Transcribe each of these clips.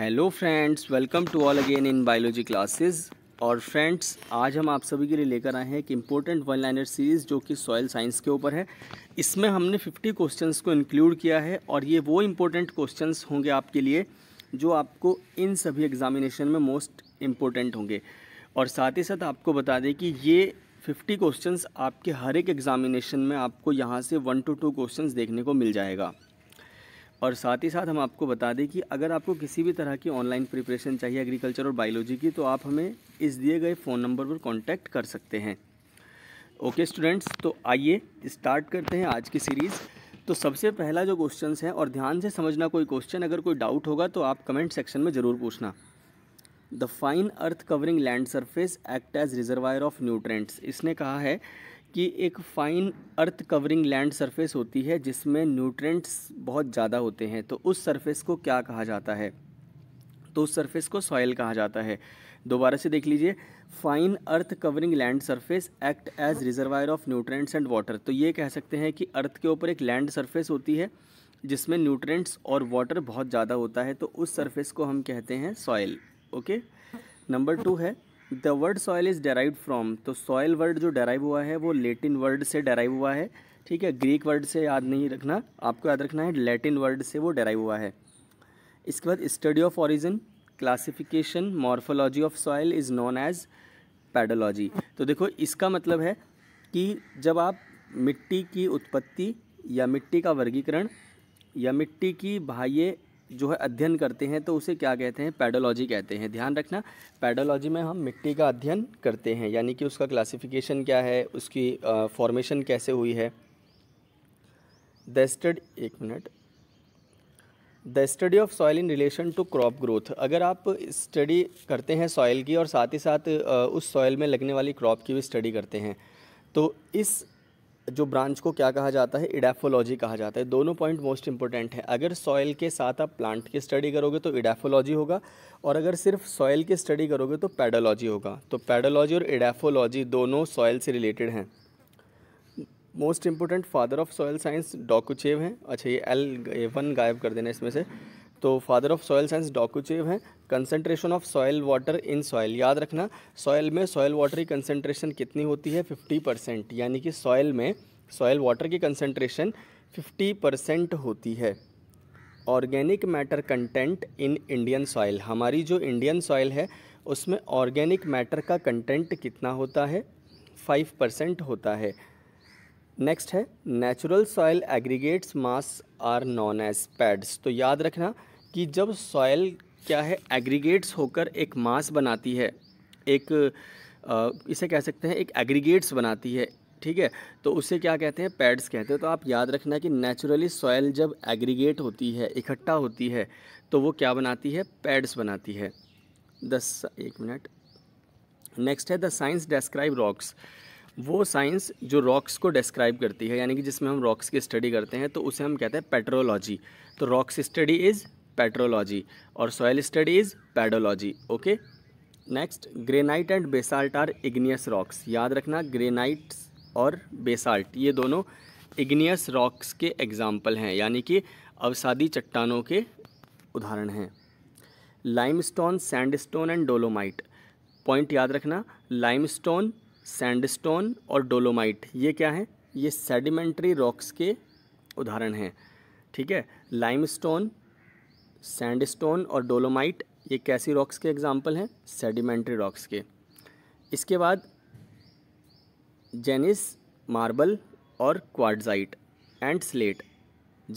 Hello friends welcome to all again in biology classes और friends आज हम आप सभी के लिए लेकर आए हैं एक इम्पोर्टेंट वन लाइनर सीरीज़ जो कि सॉयल साइंस के ऊपर है इसमें हमने 50 क्वेश्चंस को इंक्लूड किया है और ये वो इम्पोर्टेंट क्वेश्चंस होंगे आपके लिए जो आपको इन सभी एग्ज़ामिनेशन में मोस्ट इम्पोर्टेंट होंगे और साथ ही साथ आपको बता दें कि ये फिफ्टी क्वेश्चन आपके हर एक एग्ज़ामिनेशन में आपको यहाँ से वन टू टू क्वेश्चन देखने को मिल जाएगा और साथ ही साथ हम आपको बता दें कि अगर आपको किसी भी तरह की ऑनलाइन प्रिपरेशन चाहिए एग्रीकल्चर और बायोलॉजी की तो आप हमें इस दिए गए फ़ोन नंबर पर कॉन्टैक्ट कर सकते हैं ओके स्टूडेंट्स तो आइए स्टार्ट करते हैं आज की सीरीज़ तो सबसे पहला जो क्वेश्चन है और ध्यान से समझना कोई क्वेश्चन अगर कोई डाउट होगा तो आप कमेंट सेक्शन में ज़रूर पूछना the fine earth covering land surface act as reservoir of nutrients इसने कहा है कि एक fine earth covering land surface होती है जिसमें न्यूट्रेंट्स बहुत ज़्यादा होते हैं तो उस सरफेस को क्या कहा जाता है तो उस सरफेस को सॉयल कहा जाता है दोबारा से देख लीजिए fine earth covering land surface act as reservoir of nutrients and water तो ये कह सकते हैं कि अर्थ के ऊपर एक लैंड सरफेस होती है जिसमें न्यूट्रेंट्स और वाटर बहुत ज़्यादा होता है तो उस सरफेस को हम कहते हैं सॉयल ओके नंबर टू है the word soil is derive from तो सॉयल वर्ड जो डेराइव हुआ है वो लेटिन वर्ड से डेराइव हुआ है ठीक है ग्रीक वर्ड से याद नहीं रखना आपको याद रखना है लैटिन वर्ड से वो डेराइव हुआ है इसके बाद study of origin classification morphology of soil is known as pedology तो देखो इसका मतलब है कि जब आप मिट्टी की उत्पत्ति या मिट्टी का वर्गीकरण या मिट्टी की बाह्य जो है अध्ययन करते हैं तो उसे क्या कहते हैं पैडोलॉजी कहते हैं ध्यान रखना पैडोलॉजी में हम मिट्टी का अध्ययन करते हैं यानी कि उसका क्लासिफिकेशन क्या है उसकी फॉर्मेशन कैसे हुई है द स्टडी एक minute the study of soil in relation to crop growth अगर आप स्टडी करते हैं सॉइल की और साथ ही साथ उस सॉइल में लगने वाली क्रॉप की भी स्टडी करते हैं तो इस जो ब्रांच को क्या कहा जाता है इडाफोलॉजी कहा जाता है दोनों पॉइंट मोस्ट इंपॉर्टेंट है अगर सॉयल के साथ आप प्लांट की स्टडी करोगे तो इडाफोलॉजी होगा और अगर सिर्फ सॉयल की स्टडी करोगे तो पैडोलॉजी होगा तो पैडोलॉजी और इडाफोलॉजी दोनों सॉयल से रिलेटेड हैं most important father of soil science Dokuchaev हैं अच्छा ये एल वन गायब कर देना इसमें से तो father of soil science Dokuchaev हैं concentration of soil water in soil याद रखना सॉयल में सॉयल वाटर की कंसनट्रेशन कितनी होती है फिफ्टी परसेंट यानी कि सॉयल में सॉयल वाटर की कंसनट्रेशन फिफ्टी परसेंट होती है organic matter content in Indian soil हमारी जो इंडियन सॉइल है उसमें ऑर्गेनिक मैटर का कंटेंट कितना होता है फाइव परसेंट होता है नेक्स्ट है natural soil aggregates mass are known as peds तो याद रखना कि जब सॉयल क्या है एग्रीगेट्स होकर एक मास बनाती है एक आ, इसे कह सकते हैं एक एग्रीगेट्स बनाती है ठीक है तो उसे क्या कहते हैं पैड्स कहते हैं तो आप याद रखना कि नेचुरली सॉयल जब एग्रीगेट होती है इकट्ठा होती है तो वो क्या बनाती है पैड्स बनाती है दस एक मिनट नेक्स्ट है द साइंस डेस्क्राइब रॉक्स वो साइंस जो रॉक्स को डिस्क्राइब करती है यानी कि जिसमें हम रॉक्स की स्टडी करते हैं तो उसे हम कहते हैं पेट्रोलॉजी तो रॉक्स स्टडी इज़ पेट्रोलॉजी और soil study is pedology okay next granite and basalt are igneous rocks याद रखना ग्रेनाइट और बेसाल्ट ये दोनों इग्नियस रॉक्स के एग्जाम्पल हैं यानी कि अवसादी चट्टानों के उदाहरण हैं limestone sandstone and dolomite point याद रखना लाइमस्टोन सैंडस्टोन और डोलोमाइट ये क्या है ये सेडिमेंट्री रॉक्स के उदाहरण हैं ठीक है लाइमस्टोन सैंडस्टोन और डोलोमाइट ये कैसी रॉक्स के एग्जाम्पल हैं सेडिमेंट्री रॉक्स के इसके बाद जेनिस मार्बल और quartzite and slate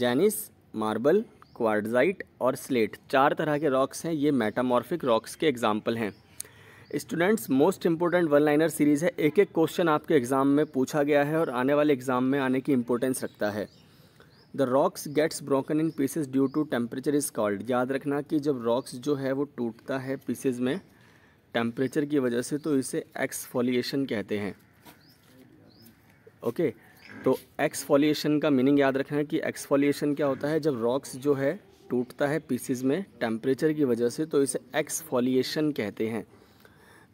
gneiss marble quartzite और स्लेट चार तरह के रॉक्स हैं ये मेटामॉर्फिक रॉक्स के एग्जाम्पल हैं students most important one liner series है एक एक क्वेश्चन आपके एग्ज़ाम में पूछा गया है और आने वाले एग्ज़ाम में आने की इम्पोर्टेंस रखता है the rocks gets broken in pieces due to temperature is called याद रखना कि जब रॉक्स जो है वो टूटता है पीसेज में टेम्परेचर की वजह से तो इसे एक्सफोलिएशन कहते हैं ओके okay, तो एक्सफोलिएशन का मीनिंग याद रखना कि एक्सफोलिएशन क्या होता है जब रॉक्स जो है टूटता है पीसेज में टेम्परेचर की वजह से तो इसे एक्सफोलिएशन कहते हैं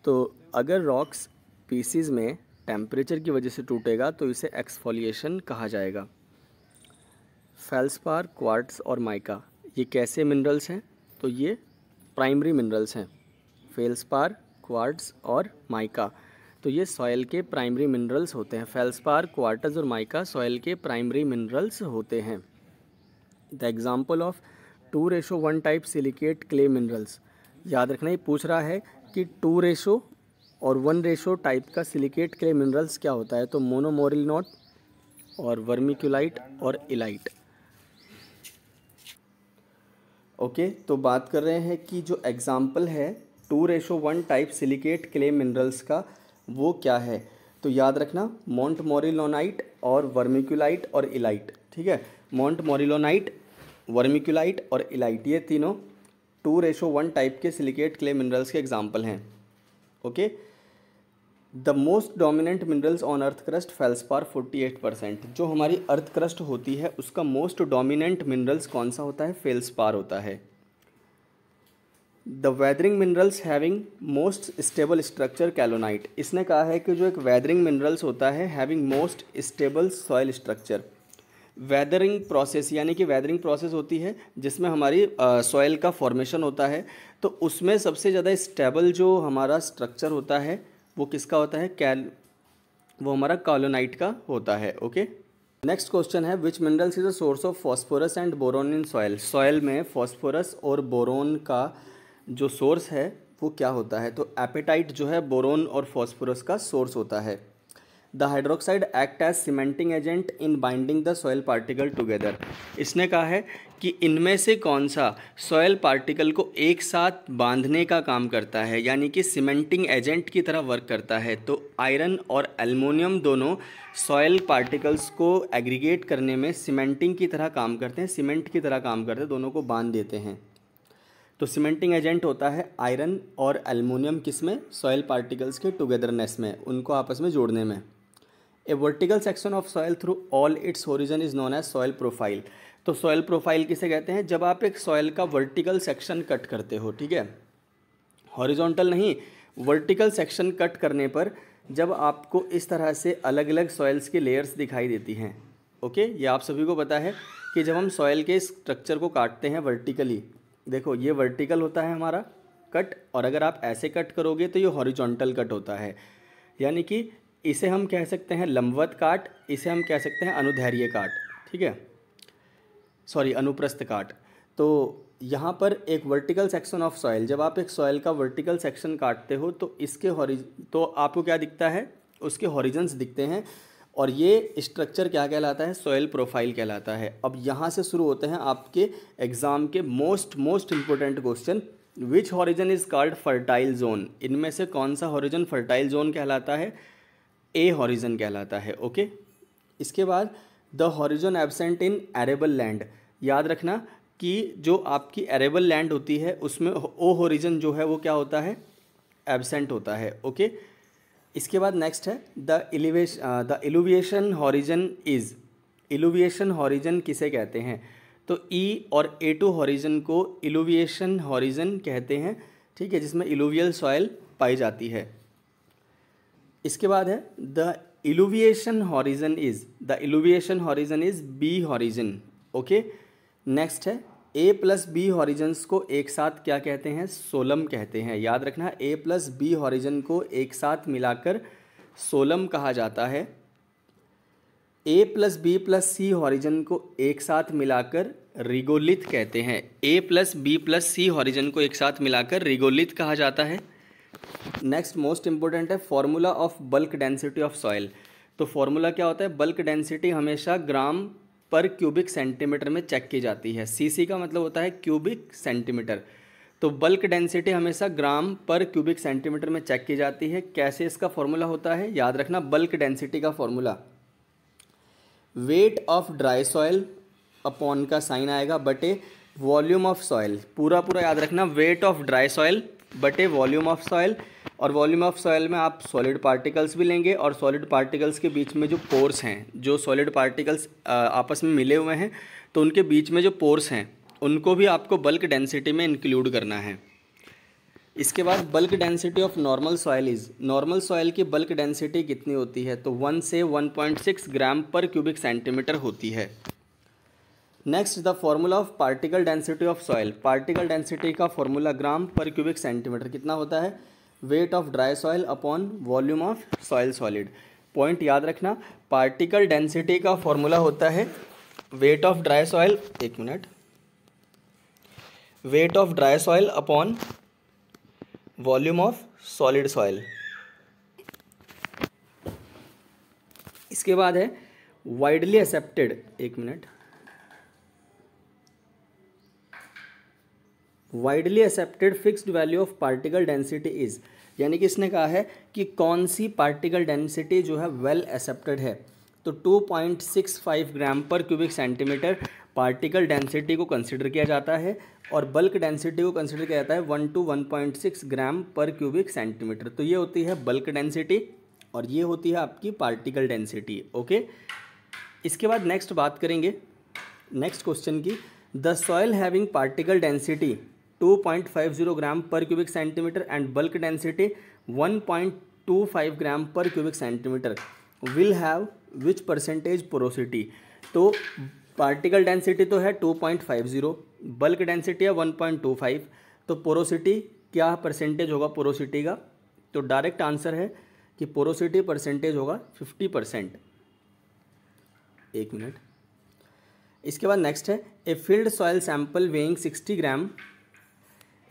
तो अगर रॉक्स पीसीज में टेम्परेचर की वजह से टूटेगा तो इसे एक्सफोलिएशन कहा जाएगा फेल्सपार क्वार्ट्स और माइका ये कैसे मिनरल्स हैं तो ये प्राइमरी मिनरल्स हैं फेल्सपार क्वार्ट्स और माइका तो ये सॉयल के प्राइमरी मिनरल्स होते हैं फेल्सपार क्वार्टज और माइका सॉयल के प्राइमरी मिनरल्स होते हैं the example of two ratio one type silicate clay minerals याद रखना ये पूछ रहा है कि टू रेशो और वन रेशो टाइप का सिलिकेट क्ले मिनरल्स क्या होता है तो मोनोमोरिल नॉट और वर्मिक्यूलाइट और इलाइट ओके तो बात कर रहे हैं कि जो एग्ज़ाम्पल है two ratio one type silicate clay minerals का वो क्या है तो याद रखना मॉन्ट मोरिलोनाइट और वर्मिक्यूलाइट और इलाइट ठीक है मॉन्ट मोरिलोनाइट वर्मिक्यूलाइट और इलाइट ये तीनों टू रेशो वन टाइप के सिलिकेट क्ले मिनरल्स के एग्जाम्पल हैं okay okay? The most dominant minerals on earth crust feldspar 48 percent जो हमारी अर्थ क्रस्ट होती है उसका मोस्ट डोमिनेंट मिनरल्स कौन सा होता है फेल्सपार होता है the weathering minerals having most stable structure kaolinite इसने कहा है कि जो एक वैदरिंग मिनरल्स होता है having most stable soil structure weathering process यानी कि वैदरिंग प्रोसेस होती है जिसमें हमारी सॉयल का फॉर्मेशन होता है तो उसमें सबसे ज़्यादा स्टेबल जो हमारा स्ट्रक्चर होता है वो किसका होता है कैल वो हमारा कॉलोनाइट का होता है ओके नेक्स्ट क्वेश्चन है which minerals is a source of phosphorus and boron in soil soil में फॉस्फोरस और बोरोन का जो सोर्स है वो क्या होता है तो एपेटाइट जो है बोरोन और फॉस्फोरस का सोर्स होता है the hydroxide act as cementing agent in binding the soil particle together इसने कहा है कि इनमें से कौन सा सॉयल पार्टिकल को एक साथ बांधने का काम करता है यानी कि सीमेंटिंग एजेंट की तरह वर्क करता है तो आयरन और एलमोनियम दोनों सॉयल पार्टिकल्स को एग्रीगेट करने में सीमेंटिंग की तरह काम करते हैं सीमेंट की तरह काम करते हैं दोनों को बांध देते हैं तो सीमेंटिंग एजेंट होता है आयरन और एलमोनियम किस में सॉयल पार्टिकल्स के टुगेदरनेस में उनको आपस में जोड़ने में a vertical section of soil through all its origin is known as soil profile तो सॉयल प्रोफाइल किसे कहते हैं जब आप एक सॉयल का वर्टिकल सेक्शन कट करते हो ठीक है हॉरिजॉन्टल नहीं वर्टिकल सेक्शन कट करने पर जब आपको इस तरह से अलग अलग सॉयल्स की लेयर्स दिखाई देती हैं ओके ये आप सभी को पता है कि जब हम सॉयल के स्ट्रक्चर को काटते हैं वर्टिकली देखो ये वर्टिकल होता है हमारा कट और अगर आप ऐसे कट करोगे तो ये हॉरिजॉन्टल कट होता है यानी कि इसे हम कह सकते हैं लंबवत काट इसे हम कह सकते हैं अनुधैर्य काट ठीक है सॉरी अनुप्रस्थ काट तो यहाँ पर एक वर्टिकल सेक्शन ऑफ सॉयल जब आप एक सॉयल का वर्टिकल सेक्शन काटते हो तो इसके हॉरिज तो आपको क्या दिखता है उसके हॉरिजन्स दिखते हैं और ये स्ट्रक्चर क्या कहलाता है सॉयल प्रोफाइल कहलाता है अब यहाँ से शुरू होते हैं आपके एग्ज़ाम के most most important question which horizon is called fertile zone इनमें से कौन सा हॉरिजन फर्टाइल जोन कहलाता है ए हॉरिजन कहलाता है ओके इसके बाद the horizon absent in arable land याद रखना कि जो आपकी एरेबल लैंड होती है उसमें ओ हॉरिजन जो है वो क्या होता है एबसेंट होता है ओके इसके बाद नेक्स्ट है the eluviation the eluviation horizon is eluviation horizon किसे कहते हैं तो ई e और ए टू हॉरिजन को एलुविएशन हॉरिजन कहते हैं ठीक है जिसमें एलुवियल सॉयल पाई जाती है इसके बाद है the illuviation horizon is the illuviation horizon is B horizon okay next है ए प्लस बी हॉरिजन्स को एक साथ क्या कहते हैं सोलम कहते हैं याद रखना ए प्लस बी हॉरिजन को एक साथ मिलाकर सोलम कहा जाता है A plus B plus C horizon को एक साथ मिलाकर रिगोलित कहते हैं A plus B plus C horizon को एक साथ मिलाकर रिगोलित कहा जाता है नेक्स्ट मोस्ट इंपॉर्टेंट है formula of bulk density of soil तो फॉर्मूला क्या होता है बल्क डेंसिटी हमेशा ग्राम पर क्यूबिक सेंटीमीटर में चेक की जाती है सीसी का मतलब होता है क्यूबिक सेंटीमीटर तो बल्क डेंसिटी हमेशा ग्राम पर क्यूबिक सेंटीमीटर में चेक की जाती है कैसे इसका फॉर्मूला होता है याद रखना बल्क डेंसिटी का formula weight of dry soil upon का साइन आएगा बटे वॉल्यूम ऑफ सॉयल पूरा पूरा याद रखना वेट ऑफ ड्राई सॉयल बटे वॉल्यूम ऑफ सॉयल और वॉल्यूम ऑफ सॉयल में आप सॉलिड पार्टिकल्स भी लेंगे और सॉलिड पार्टिकल्स के बीच में जो पोर्स हैं जो सॉलिड पार्टिकल्स आपस में मिले हुए हैं तो उनके बीच में जो पोर्स हैं उनको भी आपको बल्क डेंसिटी में इंक्लूड करना है इसके बाद bulk density of normal soil is normal soil की बल्क डेंसिटी कितनी होती है तो वन से वन ग्राम पर क्यूबिक सेंटीमीटर होती है next the formula of particle density of soil particle density का फॉर्मूला ग्राम पर क्यूबिक सेंटीमीटर कितना होता है weight of dry soil upon volume of soil solid point याद रखना पार्टिकल डेंसिटी का फॉर्मूला होता है वेट ऑफ ड्राई सॉइल एक minute weight of dry soil upon volume of solid soil इसके बाद है वाइडली एक्सेप्टेड एक minute widely accepted fixed value of particle density is यानी कि इसने कहा है कि कौन सी पार्टिकल डेंसिटी जो है वेल well एक्सेप्टेड है तो 2.65 ग्राम पर क्यूबिक सेंटीमीटर पार्टिकल डेंसिटी को कंसिडर किया जाता है और बल्क डेंसिटी को कंसिडर किया जाता है one two one point six gram पर क्यूबिक सेंटीमीटर तो ये होती है बल्क डेंसिटी और ये होती है आपकी पार्टिकल डेंसिटी ओके इसके बाद नेक्स्ट बात करेंगे नेक्स्ट क्वेश्चन की the soil having particle density 2.50 gram पर cubic centimetre and bulk density 1.25 gram पर cubic centimetre will have which percentage porosity तो पार्टिकल डेंसिटी तो है 2.50 बल्क डेंसिटी है 1.25 तो पोरोसिटी क्या परसेंटेज होगा पोरोसिटी का तो डायरेक्ट आंसर है कि पोरोसिटी परसेंटेज होगा 50 परसेंट एक मिनट इसके बाद नेक्स्ट है a field soil sample weighing 60 gram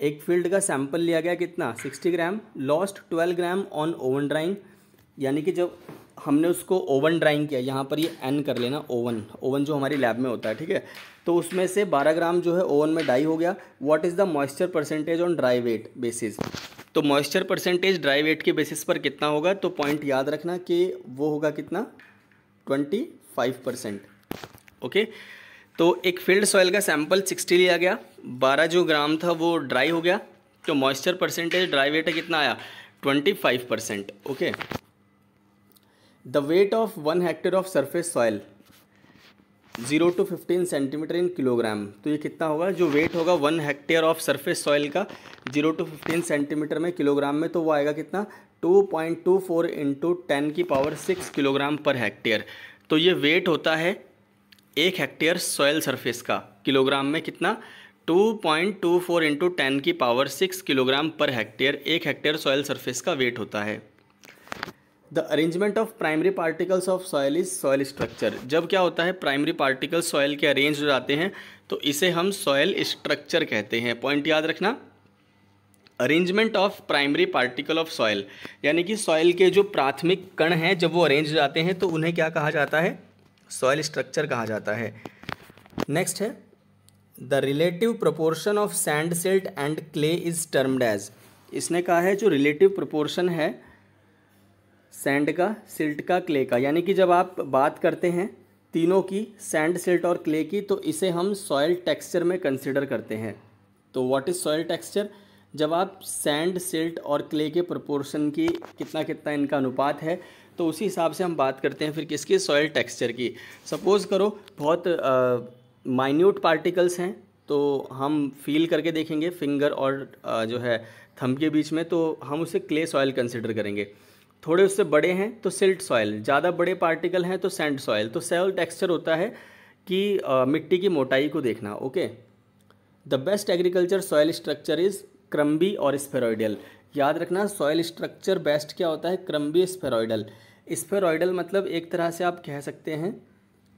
एक फील्ड का सैंपल लिया गया कितना 60 gram lost 12 gram on oven drying यानी कि जब हमने उसको ओवन ड्राइंग किया यहाँ पर ये एन कर लेना ओवन ओवन जो हमारी लैब में होता है ठीक है तो उसमें से 12 ग्राम जो है ओवन में डाई हो गया what is the moisture percentage on dry weight basis तो मॉइस्चर परसेंटेज ड्राई वेट के बेसिस पर कितना होगा तो पॉइंट याद रखना कि वो होगा कितना ट्वेंटी फाइव परसेंट ओके तो एक फील्ड सॉइल का सैंपल 60 लिया गया 12 जो ग्राम था वो ड्राई हो गया तो मॉइस्चर परसेंटेज ड्राई वेट है कितना आया 25 percent okay the weight of one hectare of surface soil zero to fifteen centimetre in kilogram तो ये कितना होगा जो वेट होगा one hectare of surface soil का जीरो टू फिफ्टीन सेंटीमीटर में किलोग्राम में तो वो आएगा कितना two point two four into ten की power six kilogram per hectare तो ये वेट होता है एक हेक्टेयर सॉयल सरफेस का किलोग्राम में कितना 2.24 point two four into ten की power six kilogram per hectare एक हेक्टेयर सॉयल सरफेस का वेट होता है the arrangement of primary particles of soil is soil structure जब क्या होता है प्राइमरी पार्टिकल सॉयल के अरेंज हो जाते हैं तो इसे हम सॉयल स्ट्रक्चर कहते हैं पॉइंट याद रखना arrangement of primary particle of soil यानी कि सॉयल के जो प्राथमिक कण हैं जब वो अरेंज हो जाते हैं तो उन्हें क्या कहा जाता है सॉयल स्ट्रक्चर कहा जाता है नेक्स्ट है the relative proportion of sand silt and clay is termed as इसने कहा है जो रिलेटिव प्रोपोर्शन है सैंड का सिल्ट का क्ले का यानी कि जब आप बात करते हैं तीनों की सैंड सिल्ट और क्ले की तो इसे हम सॉयल टेक्सचर में कंसिडर करते हैं तो वॉट इज़ सॉयल टेक्सचर जब आप सैंड सिल्ट और क्ले के प्रपोर्शन की कितना कितना इनका अनुपात है तो उसी हिसाब से हम बात करते हैं फिर किसकी सॉयल टेक्सचर की सपोज़ करो बहुत माइन्यूट पार्टिकल्स हैं तो हम फील करके देखेंगे फिंगर और आ, जो है थम के बीच में तो हम उसे क्ले सॉयल कंसिडर करेंगे थोड़े उससे बड़े हैं तो सिल्ट सॉयल ज़्यादा बड़े पार्टिकल हैं तो सैंड सॉयल तो सॉयल टेक्सचर होता है कि आ, मिट्टी की मोटाई को देखना okay the best agriculture soil structure is crumby और स्पेरोइडल याद रखना सॉयल स्ट्रक्चर बेस्ट क्या होता है क्रम्बी स्पेरोइडल स्पेरॉइडल मतलब एक तरह से आप कह सकते हैं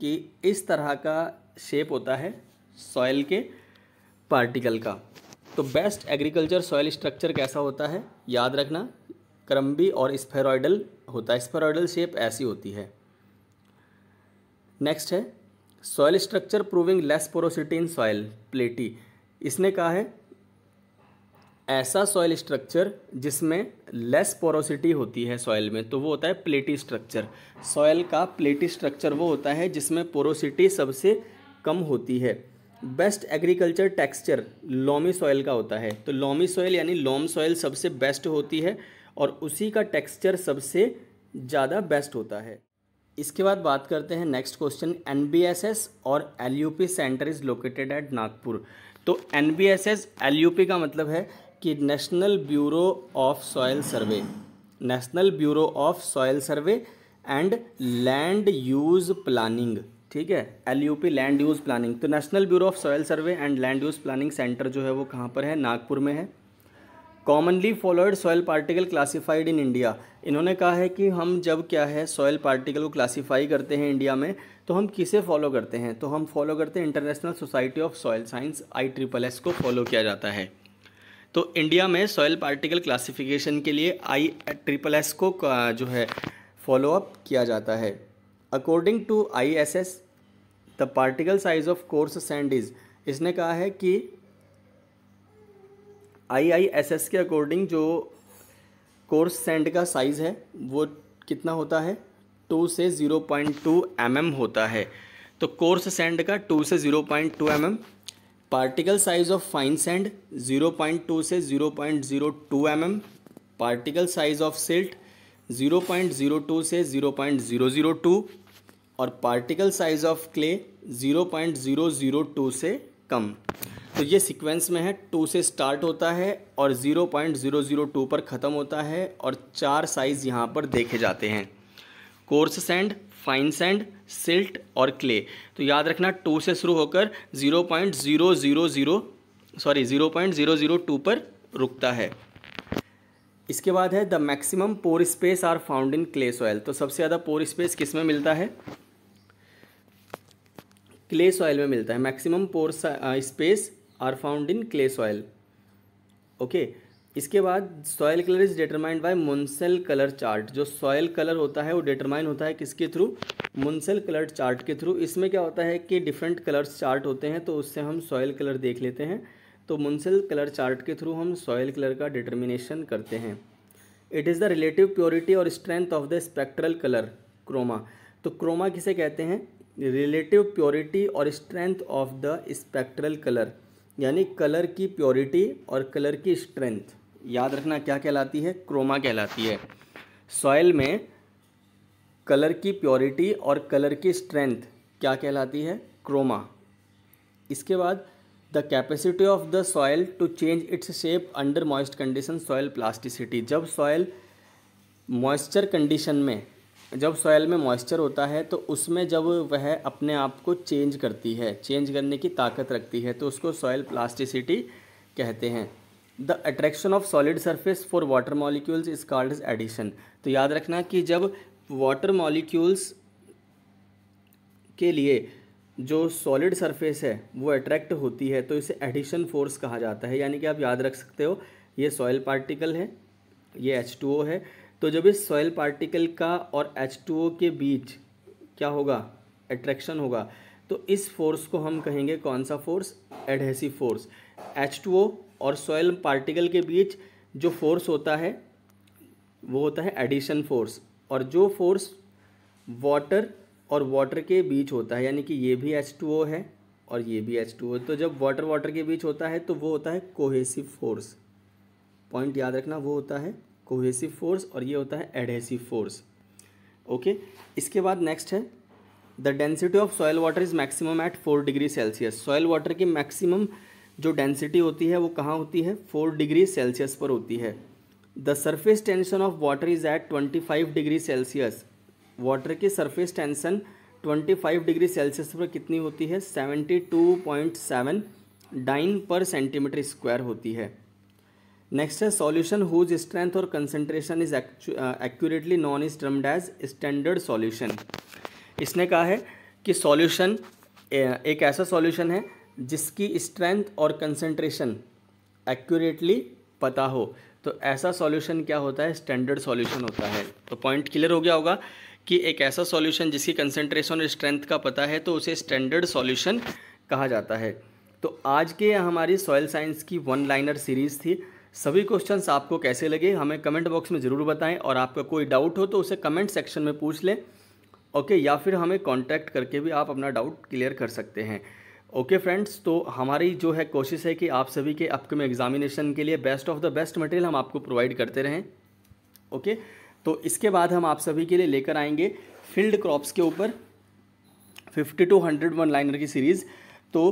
कि इस तरह का शेप होता है सॉइल के पार्टिकल का तो बेस्ट एग्रीकल्चर सॉइल स्ट्रक्चर कैसा होता है याद रखना क्रम्बी और स्पेरॉइडल होता है स्पेरॉइडल शेप ऐसी होती है नेक्स्ट है soil structure proving less porosity in soil platy इसने कहा है ऐसा सॉयल स्ट्रक्चर जिसमें लेस पोरोसिटी होती है सॉयल में तो वो होता है प्लेटी स्ट्रक्चर सॉयल का प्लेटी स्ट्रक्चर वो होता है जिसमें पोरोसिटी सबसे कम होती है best agriculture texture loamy soil का होता है तो लोमी सॉयल यानी लोम सॉयल सबसे बेस्ट होती है और उसी का टेक्सचर सबसे ज़्यादा बेस्ट होता है इसके बाद बात करते हैं नेक्स्ट क्वेश्चन एन और L centre is located at Nagpur तो N B S S L U P का मतलब है कि national bureau of soil survey national bureau of soil survey and land use planning ठीक है L U P land use planning तो national bureau of soil survey and land use planning centre जो है वो कहाँ पर है नागपुर में है commonly followed soil particle classified in India इन्होंने कहा है कि हम जब क्या है सॉयल पार्टिकल को क्लासीफाई करते हैं इंडिया में तो हम किसे फॉलो करते हैं तो हम फॉलो करते हैं international society of soil science I triple S को फॉलो किया जाता है तो इंडिया में सॉयल पार्टिकल क्लासिफिकेशन के लिए आई ट्रिपल एस को जो है फॉलोअप किया जाता है according to I S S the particle size of coarse sand is इसने कहा है कि आई आई एस एस के अकॉर्डिंग जो कोर्स सैंड का साइज़ है वो कितना होता है टू से zero point two M M होता है तो कोर्स सैंड का टू से zero point two M M particle size of fine sand 0.2 से 0.02 mm particle size of silt 0.02 से 0.002 और पार्टिकल साइज ऑफ क्ले 0.002 से कम तो ये सीक्वेंस में है टू से स्टार्ट होता है और 0.002 पर ख़त्म होता है और चार साइज़ यहाँ पर देखे जाते हैं coarse sand fine sand silt और क्ले तो याद रखना टू से शुरू होकर zero point zero zero zero sorry zero point zero zero two पर रुकता है इसके बाद है the maximum pore space are found in clay soil तो सबसे ज़्यादा पोर स्पेस किस में मिलता है क्ले सॉयल में मिलता है maximum pore space are found in clay soil okay इसके बाद soil colour is determined by Munsell colour chart जो सॉयल कलर होता है वो डिटरमाइन होता है किसके थ्रू मुंसल कलर चार्ट के थ्रू इसमें क्या होता है कि डिफरेंट कलर्स चार्ट होते हैं तो उससे हम सॉयल कलर देख लेते हैं तो मुंसेल कलर चार्ट के थ्रू हम सॉयल कलर का डिटर्मिनेशन करते हैं it is the relative purity और strength of the spectral colour chroma तो क्रोमा किसे कहते हैं रिलेटिव प्योरिटी और strength of the spectral colour यानी कलर की प्योरिटी और कलर की स्ट्रेंथ याद रखना क्या कहलाती है क्रोमा कहलाती है सॉयल में कलर की प्योरिटी और कलर की स्ट्रेंथ क्या कहलाती है क्रोमा इसके बाद the capacity of the soil to change its shape under moist condition soil plasticity जब सॉयल मॉइस्चर कंडीशन में जब सॉयल में मॉइस्चर होता है तो उसमें जब वह अपने आप को चेंज करती है चेंज करने की ताकत रखती है तो उसको सॉयल प्लास्टिसिटी कहते हैं the attraction of solid surface for water molecules is called is adhesion तो याद रखना कि जब वाटर मॉलिक्यूल्स के लिए जो सॉलिड सरफेस है वो अट्रैक्ट होती है तो इसे एडिशन फोर्स कहा जाता है यानी कि आप याद रख सकते हो ये सॉयल पार्टिकल है ये एच टू ओ है तो जब इस सॉयल पार्टिकल का और एच टू ओ के बीच क्या होगा अट्रैक्शन होगा तो इस फोर्स को हम कहेंगे कौन सा force adhesive force H two O और सॉयल पार्टिकल के बीच जो फोर्स होता है वो होता है एडिशन फोर्स और जो फोर्स वाटर और वाटर के बीच होता है यानी कि ये भी एच टू ओ है और ये भी एच टू ओ तो जब वाटर वाटर के बीच होता है तो वो होता है कोहेसिव फोर्स पॉइंट याद रखना वो होता है कोहेसिव फोर्स और ये होता है एडहेसिव फोर्स ओके इसके बाद नेक्स्ट है the density of soil water is maximum at four degree Celsius soil water की मैक्सिमम जो डेंसिटी होती है वो कहाँ होती है फोर डिग्री सेल्सियस पर होती है the surface tension of water is at twenty five degree Celsius water की surface tension twenty five degree Celsius पर कितनी होती है seventy two point seven dyne per centimetre square होती है नेक्स्ट है सॉल्यूशन हुज स्ट्रेंथ और concentration is accurately known is termed as standard solution इसने कहा है कि सॉल्यूशन uh, एक ऐसा सॉल्यूशन है जिसकी स्ट्रेंथ और कंसंट्रेशन एक्यूरेटली पता हो तो ऐसा सॉल्यूशन क्या होता है स्टैंडर्ड सॉल्यूशन होता है तो पॉइंट क्लियर हो गया होगा कि एक ऐसा सॉल्यूशन जिसकी कंसंट्रेशन और स्ट्रेंथ का पता है तो उसे स्टैंडर्ड सॉल्यूशन कहा जाता है तो आज के हमारी सॉयल साइंस की वन लाइनर सीरीज़ थी सभी क्वेश्चंस आपको कैसे लगे हमें कमेंट बॉक्स में ज़रूर बताएं और आपका कोई डाउट हो तो उसे कमेंट सेक्शन में पूछ लें ओके या फिर हमें कॉन्टैक्ट करके भी आप अपना डाउट क्लियर कर सकते हैं ओके okay फ्रेंड्स तो हमारी जो है कोशिश है कि आप सभी के अपकमिंग एग्जामिनेशन के लिए best of the best material हम आपको प्रोवाइड करते रहें ओके okay? तो इसके बाद हम आप सभी के लिए लेकर आएंगे फील्ड क्रॉप्स के ऊपर fifty to hundred one liner की सीरीज़ तो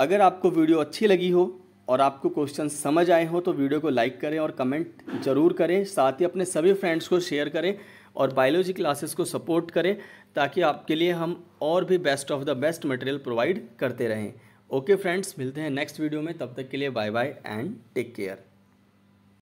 अगर आपको वीडियो अच्छी लगी हो और आपको क्वेश्चन समझ आए हो तो वीडियो को लाइक करें और कमेंट जरूर करें साथ ही अपने सभी फ्रेंड्स को शेयर करें और बायोलॉजी क्लासेस को सपोर्ट करें ताकि आपके लिए हम और भी best of the best material provide करते रहें ओके फ्रेंड्स मिलते हैं नेक्स्ट वीडियो में तब तक के लिए bye bye and take care